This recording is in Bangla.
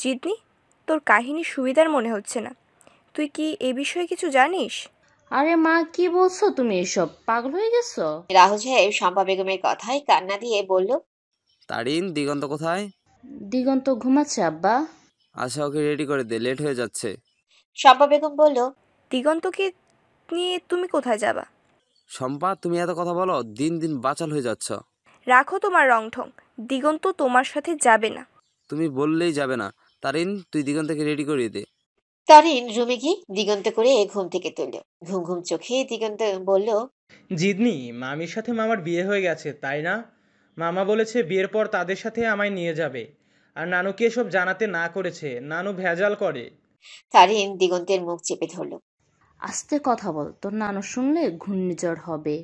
জিদনি তোর কাহিনী সুবিধার মনে হচ্ছে না তুই কি এ বিষয়ে কিছু জানিস আরে মা কি বলছো তুমি এসব পাগল হয়ে গেছো রাহুল সাহেব শম্পা বেগমের কথায় কান্না দিয়ে বলল তারিন দিগন্ত কোথায় দিগন্ত ঘুমাচ্ছে আব্বা আশা আচ্ছা, ওকে রেডি করে দে লেট হয়ে যাচ্ছে শম্পা বেগম বলল দিগন্তকে নিয়ে তুমি কোথায় যাবা শম্পা তুমি এত কথা বলো দিন দিন বাচাল হয়ে যাচ্ছ রাখো তোমার রং ঠং দিগন্ত তোমার সাথে যাবে না তুমি বললেই যাবে না তারিন তুই দিগন্তকে রেডি করিয়ে দে তারিন রুমে গিয়ে দিগন্ত করে ঘুম থেকে তুলল ঘুম ঘুম চোখে দিগন্ত বলল জিদনি মামির সাথে মামার বিয়ে হয়ে গেছে তাই না মামা বলেছে বিয়ের পর তাদের সাথে আমায় নিয়ে যাবে আর নানুকে এসব জানাতে না করেছে নানু ভেজাল করে তারিন দিগন্তের মুখ চেপে ধরল আস্তে কথা বল তোর নানু শুনলে ঘূর্ণিঝড় হবে